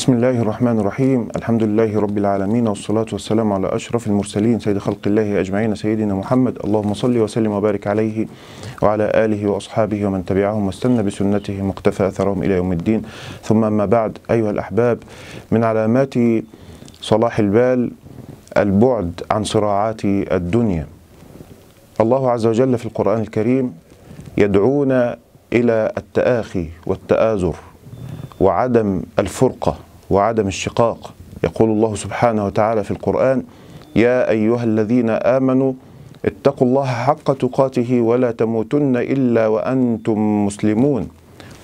بسم الله الرحمن الرحيم الحمد لله رب العالمين والصلاة والسلام على أشرف المرسلين سيد خلق الله أجمعين سيدنا محمد اللهم صل وسلم وبارك عليه وعلى آله وأصحابه ومن تبعهم واستنى بسنته مقتفى أثرهم إلى يوم الدين ثم ما بعد أيها الأحباب من علامات صلاح البال البعد عن صراعات الدنيا الله عز وجل في القرآن الكريم يدعونا إلى التآخي والتآزر وعدم الفرقة وعدم الشقاق يقول الله سبحانه وتعالى في القرآن يا أيها الذين آمنوا اتقوا الله حق تقاته ولا تموتن إلا وأنتم مسلمون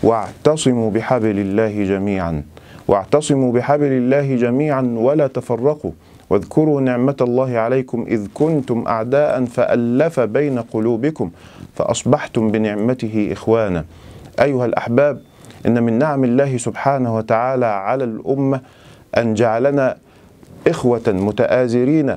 واعتصموا بحبل الله جميعا واعتصموا بحبل الله جميعا ولا تفرقوا واذكروا نعمة الله عليكم إذ كنتم أعداء فألف بين قلوبكم فأصبحتم بنعمته إخوانا أيها الأحباب إن من نعم الله سبحانه وتعالى على الأمة أن جعلنا إخوة متآزرين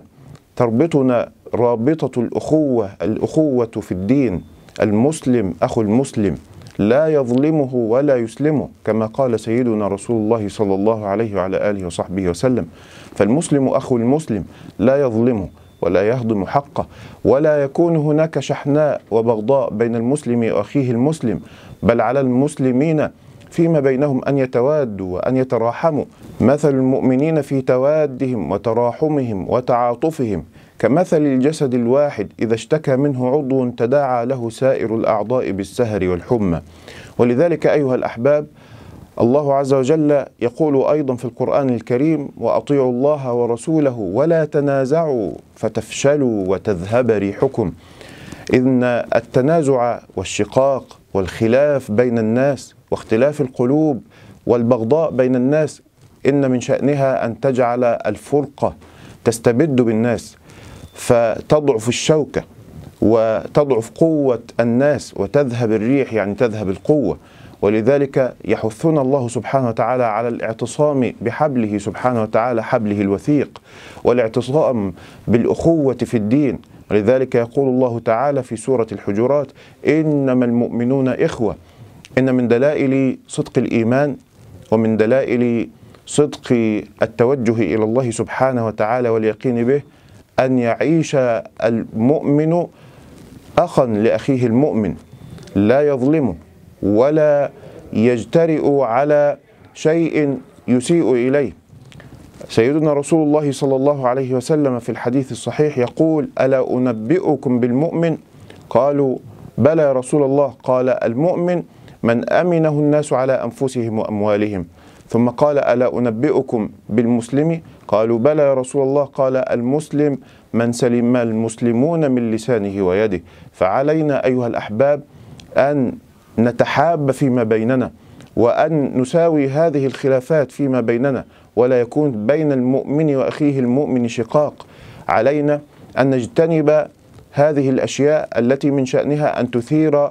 تربطنا رابطة الأخوة الأخوة في الدين المسلم أخو المسلم لا يظلمه ولا يسلمه كما قال سيدنا رسول الله صلى الله عليه وعلى آله وصحبه وسلم فالمسلم أخو المسلم لا يظلمه ولا يهضم حقه ولا يكون هناك شحناء وبغضاء بين المسلم وأخيه المسلم بل على المسلمين فيما بينهم أن يتوادوا وأن يتراحموا مثل المؤمنين في توادهم وتراحمهم وتعاطفهم كمثل الجسد الواحد إذا اشتكى منه عضو تداعى له سائر الأعضاء بالسهر والحمى ولذلك أيها الأحباب الله عز وجل يقول أيضا في القرآن الكريم وأطيعوا الله ورسوله ولا تنازعوا فتفشلوا وتذهب ريحكم إن التنازع والشقاق والخلاف بين الناس واختلاف القلوب والبغضاء بين الناس إن من شأنها أن تجعل الفرقة تستبد بالناس فتضعف الشوكة وتضعف قوة الناس وتذهب الريح يعني تذهب القوة ولذلك يحثنا الله سبحانه وتعالى على الاعتصام بحبله سبحانه وتعالى حبله الوثيق والاعتصام بالأخوة في الدين ولذلك يقول الله تعالى في سورة الحجرات إنما المؤمنون إخوة إن من دلائل صدق الإيمان ومن دلائل صدق التوجه إلى الله سبحانه وتعالى واليقين به أن يعيش المؤمن أخا لأخيه المؤمن لا يظلمه ولا يجترئ على شيء يسيء إليه سيدنا رسول الله صلى الله عليه وسلم في الحديث الصحيح يقول ألا أنبئكم بالمؤمن قالوا بلى يا رسول الله قال المؤمن من أمنه الناس على أنفسهم وأموالهم ثم قال ألا أنبئكم بالمسلم قالوا بلى يا رسول الله قال المسلم من سلم المسلمون من لسانه ويده فعلينا أيها الأحباب أن نتحاب فيما بيننا وأن نساوي هذه الخلافات فيما بيننا ولا يكون بين المؤمن وأخيه المؤمن شقاق علينا أن نجتنب هذه الأشياء التي من شأنها أن تثير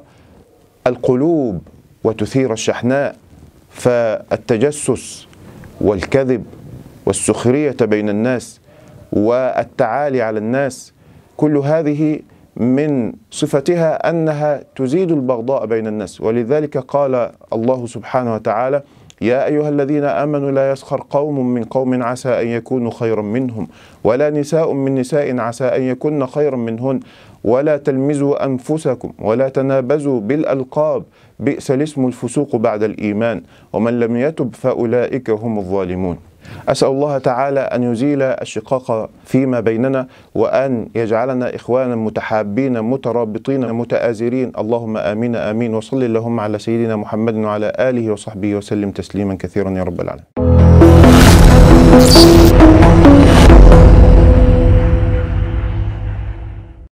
القلوب وتثير الشحناء فالتجسس والكذب والسخرية بين الناس والتعالي على الناس كل هذه من صفتها أنها تزيد البغضاء بين الناس ولذلك قال الله سبحانه وتعالى يا أيها الذين آمنوا لا يسخر قوم من قوم عسى أن يكونوا خيرا منهم ولا نساء من نساء عسى أن يكن خيرا منهن ولا تلمزوا أنفسكم ولا تنابزوا بالألقاب بئس الاسم الفسوق بعد الإيمان ومن لم يتب فأولئك هم الظالمون أسأل الله تعالى أن يزيل الشقاق فيما بيننا وأن يجعلنا إخوانا متحابين مترابطين متآزرين اللهم آمين آمين وصل اللهم على سيدنا محمد وعلى آله وصحبه وسلم تسليما كثيرا يا رب العالمين